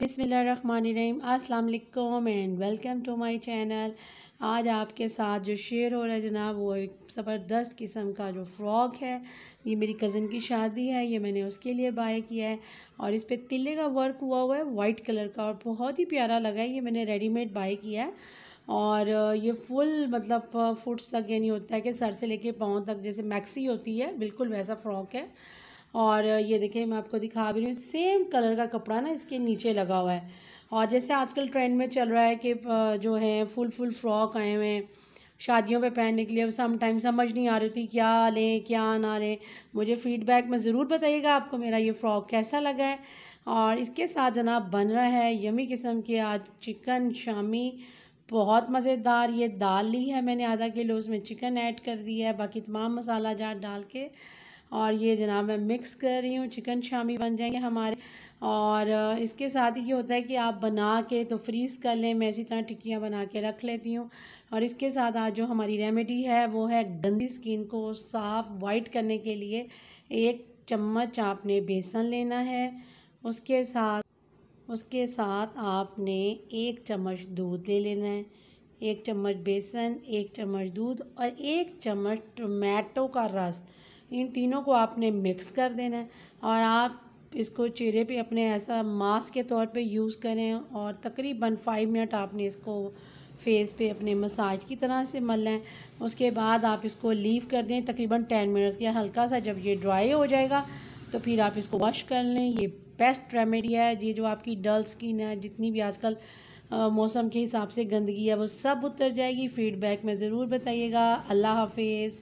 बिसमीम अस्सलाम and welcome to my channel आज आपके साथ जो शेयर हो रहा है जनाब वो एक ज़बरदस्त किस्म का जो फ्रॉक है ये मेरी कज़न की शादी है ये मैंने उसके लिए बाय किया है और इस पर तिले का वर्क हुआ हुआ है वाइट कलर का और बहुत ही प्यारा लगा है ये मैंने रेडीमेड बाय किया है और ये फुल मतलब फुट्स तक यानी होता है कि सर से लेके पाँव तक जैसे मैक्सी होती है बिल्कुल वैसा फ़्रॉक है और ये देखिए मैं आपको दिखा भी रही हूँ सेम कलर का कपड़ा ना इसके नीचे लगा हुआ है और जैसे आजकल ट्रेंड में चल रहा है कि जो है फुल फुल फ्रॉक आए हुए हैं शादियों पे पहनने के लिए अब टाइम समझ नहीं आ रही थी क्या लें क्या ना लें मुझे फ़ीडबैक में ज़रूर बताइएगा आपको मेरा ये फ़्रॉक कैसा लगा है और इसके साथ जनाब बन रहा है यमी किस्म के आज चिकन शामी बहुत मज़ेदार ये दाल ली है मैंने आधा किलो उसमें चिकन ऐड कर दिया है बाकी तमाम मसाला जार डाल के और ये जनाब मैं मिक्स कर रही हूँ चिकन शामी बन जाएंगे हमारे और इसके साथ ही ये होता है कि आप बना के तो फ्रीज़ कर लें मैं इसी तरह टिक्कियाँ बना के रख लेती हूँ और इसके साथ आज जो हमारी रेमेडी है वो है गंदी स्किन को साफ़ वाइट करने के लिए एक चम्मच आपने बेसन लेना है उसके साथ उसके साथ आपने एक चम्मच दूध ले लेना है एक चम्मच बेसन एक चम्मच दूध और एक चम्मच टमाटो का रस इन तीनों को आपने मिक्स कर देना है और आप इसको चेहरे पे अपने ऐसा मास्क के तौर पे यूज़ करें और तकरीबन फाइव मिनट आपने इसको फेस पे अपने मसाज की तरह से मल लें उसके बाद आप इसको लीव कर दें तकरीबन टेन मिनट्स या हल्का सा जब ये ड्राई हो जाएगा तो फिर आप इसको वॉश कर लें ये बेस्ट रेमेडी है ये जो आपकी डल स्किन है जितनी भी आजकल मौसम के हिसाब से गंदगी है वो सब उतर जाएगी फीडबैक में ज़रूर बताइएगा अल्लाह हाफिज़